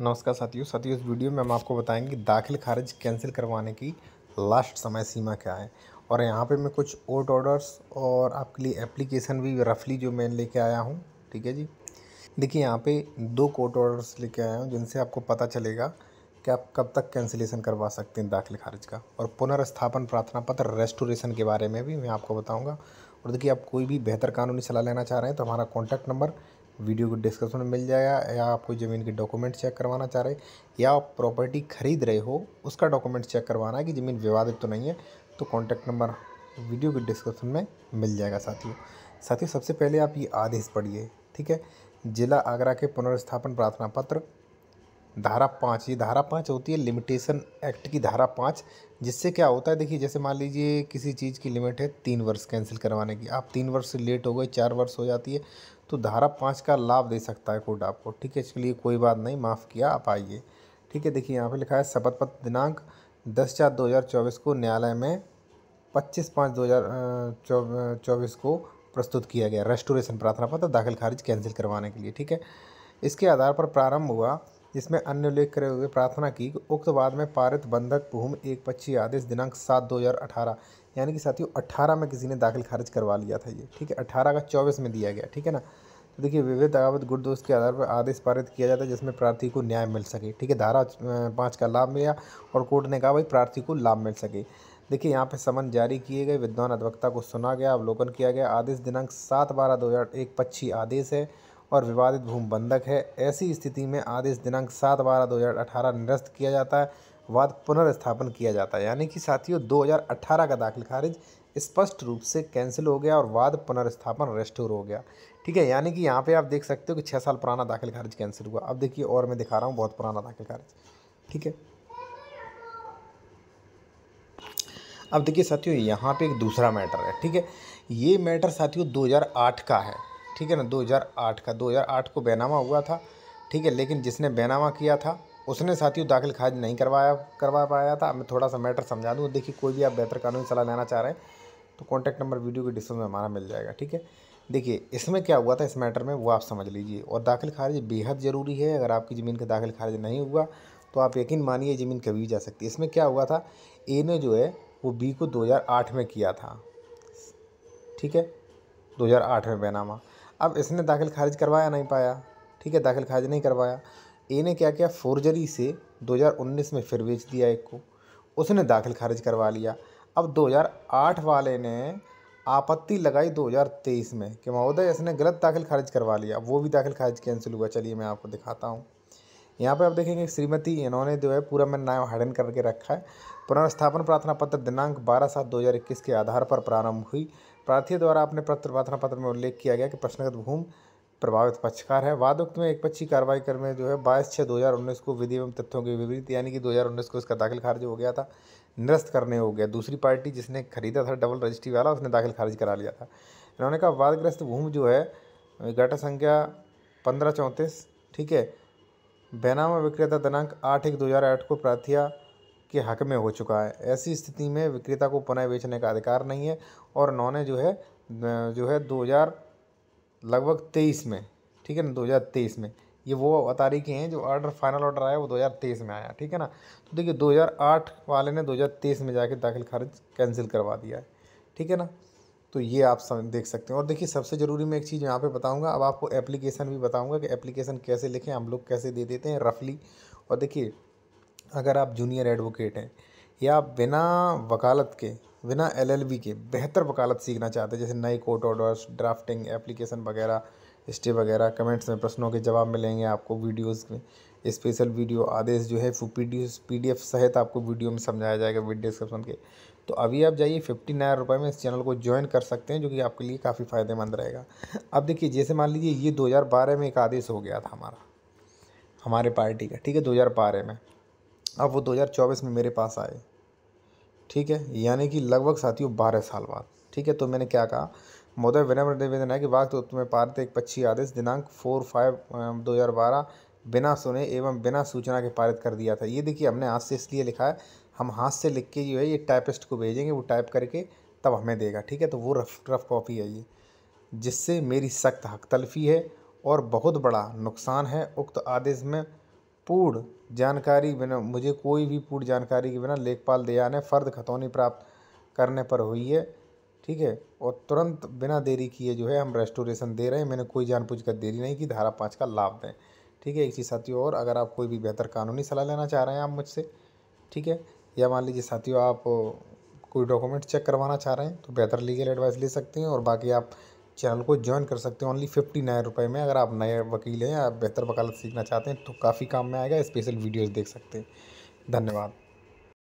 नमस्कार साथियों साथियों इस वीडियो में हम आपको बताएंगे कि दाखिल खारिज कैंसिल करवाने की लास्ट समय सीमा क्या है और यहाँ पे मैं कुछ ओट ऑर्डर्स और आपके लिए एप्लीकेशन भी रफली जो मैं लेके आया हूँ ठीक है जी देखिए यहाँ पे दो कोर्ट ऑर्डर्स लेके आया हूँ जिनसे आपको पता चलेगा कि आप कब तक कैंसिलेशन करवा सकते हैं दाखिल खारिज का और पुनर्स्थापन प्रार्थना पत्र रेस्टोरेशन के बारे में भी मैं आपको बताऊँगा और देखिए आप कोई भी बेहतर कानूनी सलाह लेना चाह रहे हैं तो हमारा कॉन्टैक्ट नंबर वीडियो को डिस्क्रिप्शन में मिल जाएगा या आपको ज़मीन के डॉक्यूमेंट चेक करवाना चाह रहे या आप प्रॉपर्टी खरीद रहे हो उसका डॉक्यूमेंट चेक करवाना है कि ज़मीन विवादित तो नहीं है तो कॉन्टैक्ट नंबर वीडियो के डिस्क्रिप्शन में मिल जाएगा साथियों साथियों सबसे पहले आप ये आदेश पढ़िए ठीक है जिला आगरा के पुनर्स्थापन प्रार्थना पत्र धारा पाँच ये धारा पाँच होती है लिमिटेशन एक्ट की धारा पाँच जिससे क्या होता है देखिए जैसे मान लीजिए किसी चीज़ की लिमिट है तीन वर्ष कैंसिल करवाने की आप तीन वर्ष से लेट हो गए चार वर्ष हो जाती है तो धारा पाँच का लाभ दे सकता है कोर्ट आपको ठीक है इसके लिए कोई बात नहीं माफ़ किया आप आइए ठीक है देखिए यहाँ पे लिखा है शपथ पत्र दिनांक दस चार दो हज़ार चौबीस को न्यायालय में पच्चीस पाँच दो हज़ार चौबीस को प्रस्तुत किया गया रेस्टोरेशन प्रार्थना पत्र दाखिल खारिज कैंसिल करवाने के लिए ठीक है इसके आधार पर प्रारंभ हुआ जिसमें अन्य उल्लेख करे हुए प्रार्थना की उक्त बाद में पारित बंधक भूमि एक पच्चीस आदेश दिनांक सात दो हज़ार अठारह यानी कि साथियों अट्ठारह में किसी ने दाखिल खारिज करवा लिया था ये ठीक है अट्ठारह का चौबीस में दिया गया ठीक है ना तो देखिए विविध दावत गुड दोस्त के आधार पर आदेश पारित किया जाता है जिसमें प्रार्थी को न्याय मिल सके ठीक है धारा पाँच का लाभ मिला और कोर्ट ने कहा भाई प्रार्थी को लाभ मिल सके देखिए यहाँ पे समन जारी किए गए विद्वान अधिवक्ता को सुना गया अवलोकन किया गया आदेश दिनांक सात बारह दो हज़ार एक पच्ची आदेश है और विवादित भूमि बंधक है ऐसी स्थिति में आदेश दिनांक सात बारह दो हज़ार अठारह निरस्त किया जाता है बाद पुनर्स्थापन किया जाता है यानी कि साथियों 2018 का दाखिल खारिज स्पष्ट रूप से कैंसिल हो गया और वाद पुनर्स्थापन रेस्टोर हो गया ठीक है यानी कि यहाँ पे आप देख सकते हो कि छः साल पुराना दाखिल खारिज कैंसिल हुआ अब देखिए और मैं दिखा रहा हूँ बहुत पुराना दाखिल खारिज ठीक है अब देखिए साथियों यहाँ पे एक दूसरा मैटर है ठीक है ये मैटर साथियों दो का है ठीक है ना दो का दो को बैनामा हुआ था ठीक है लेकिन जिसने बैनामा किया था उसने साथियों दाखिल खारिज नहीं करवाया करवा पाया था मैं थोड़ा सा मैटर समझा दूँ देखिए कोई भी आप बेहतर कानूनी सलाह लेना चाह रहे हैं तो कॉन्टैक्ट नंबर वीडियो के डिस्क्रिप्शन में हमारा मिल जाएगा ठीक है देखिए इसमें क्या हुआ था इस मैटर में वो आप समझ लीजिए और दाखिल खारिज बेहद ज़रूरी है अगर आपकी ज़मीन का दाखिल खारिज नहीं हुआ तो आप यकीन मानिए ज़मीन कभी भी जा सकती है इसमें क्या हुआ था ए ने जो है वो बी को 2008 में किया था ठीक है 2008 में बैनामा अब इसने दाखिल खारिज करवाया नहीं पाया ठीक है दाखिल खारिज नहीं करवाया ए ने क्या किया फोर्जरी से 2019 में फिर बेच दिया एक को उसने दाखिल खारिज करवा लिया अब 2008 वाले ने आपत्ति लगाई 2023 में कि महोदय इसने गलत दाखिल खारिज करवा लिया वो भी दाखिल खारिज कैंसिल हुआ चलिए मैं आपको दिखाता हूँ यहाँ पे आप देखेंगे श्रीमती इन्होंने जो है पूरा मैं नाम हडन करके रखा है पुनर्स्थापन प्रार्थना पत्र दिनांक 12 सात 2021 के आधार पर प्रारंभ हुई प्रार्थी द्वारा अपने पत्र प्रार्थना पत्र में उल्लेख किया गया कि प्रश्नगत भूमि प्रभावित पक्षकार है वादोक्त में एक पक्षी कार्रवाई करने जो है बाईस छः दो हज़ार उन्नीस को विधि एवं तथ्यों के विपरीत यानी कि दो हज़ार उन्नीस को इसका दाखिल खारिज हो गया था निरस्त करने हो गया दूसरी पार्टी जिसने खरीदा था डबल रजिस्ट्री वाला उसने दाखिल खारिज करा लिया था इन्होंने कहा वादग्रस्त भूमि जो है घाटा संख्या पंद्रह चौंतीस ठीक है बैनामा विक्रेता दिनांक आठ एक दो हज़ार आठ को प्रार्थिया के हक में हो चुका है ऐसी स्थिति में विक्रेता को पुनः बेचने का अधिकार नहीं है और उन्होंने जो है जो है दो हज़ार लगभग तेईस में ठीक है ना तेईस में ये वो तारीखें हैं जो ऑर्डर फाइनल ऑर्डर आया वो 2023 में आया ठीक है ना तो देखिए 2008 वाले ने 2023 में जाके दाखिल खारिज कैंसिल करवा दिया है ठीक है ना तो ये आप देख सकते हैं और देखिए सबसे ज़रूरी मैं एक चीज़ यहाँ पे बताऊँगा अब आपको एप्लीकेशन भी बताऊँगा कि एप्लीकेशन कैसे लिखें हम लोग कैसे दे देते हैं रफली और देखिए अगर आप जूनियर एडवोकेट हैं या बिना वकालत के बिना एल के बेहतर वकालत सीखना चाहते हैं जैसे नए कोर्ट ऑर्डर्स ड्राफ्टिंग एप्लीकेशन वगैरह स्टे वगैरह कमेंट्स में प्रश्नों के जवाब मिलेंगे आपको वीडियोज़ में स्पेशल वीडियो आदेश जो है पी डी सहित आपको वीडियो में समझाया जाएगा वीडियो डिस्क्रिप्शन के तो अभी आप जाइए फिफ्टी नाइन रुपये में इस चैनल को ज्वाइन कर सकते हैं जो कि आपके लिए काफ़ी फ़ायदेमंद रहेगा अब देखिए जैसे मान लीजिए ये दो में एक आदेश हो गया था हमारा हमारे पार्टी का ठीक है दो में अब वो दो में मेरे पास आए ठीक है यानी कि लगभग साथियों बारह साल बाद ठीक है तो मैंने क्या कहा मोदय विनम्र निवेदन है कि वाक तो तुम्हें पारित एक पच्चीस आदेश दिनांक फोर फाइव दो हज़ार बारह बिना सुने एवं बिना सूचना के पारित कर दिया था ये देखिए हमने हाथ से इसलिए लिखा है हम हाथ से लिख के जो है ये टाइपिस्ट को भेजेंगे वो टाइप करके तब हमें देगा ठीक है तो वो रफ रफ कॉपी है ये जिससे मेरी सख्त हक तलफी है और बहुत बड़ा नुकसान है उक्त आदेश में पूर्ण जानकारी बिना मुझे कोई भी पूर्ण जानकारी के बिना लेखपाल दया ने फ़र्द खतौनी प्राप्त करने पर हुई है ठीक है और तुरंत बिना देरी किए जो है हम रेस्टोरेशन दे रहे हैं मैंने कोई जानबूझ कर देरी नहीं की धारा पाँच का लाभ दें ठीक है एक चीज़ साथियों और अगर आप कोई भी बेहतर कानूनी सलाह लेना चाह रहे हैं आप मुझसे ठीक है या मान लीजिए साथियों आप कोई डॉक्यूमेंट चेक करवाना चाह रहे हैं तो बेहतर लीगल एडवाइस ले सकते हैं और बाकी आप चैनल को ज्वाइन कर सकते हैं ओनली फिफ्टी नाइन रुपये में अगर आप नए वकील हैं या बेहतर वकालत सीखना चाहते हैं तो काफ़ी काम में आएगा स्पेशल वीडियोज़ देख सकते हैं धन्यवाद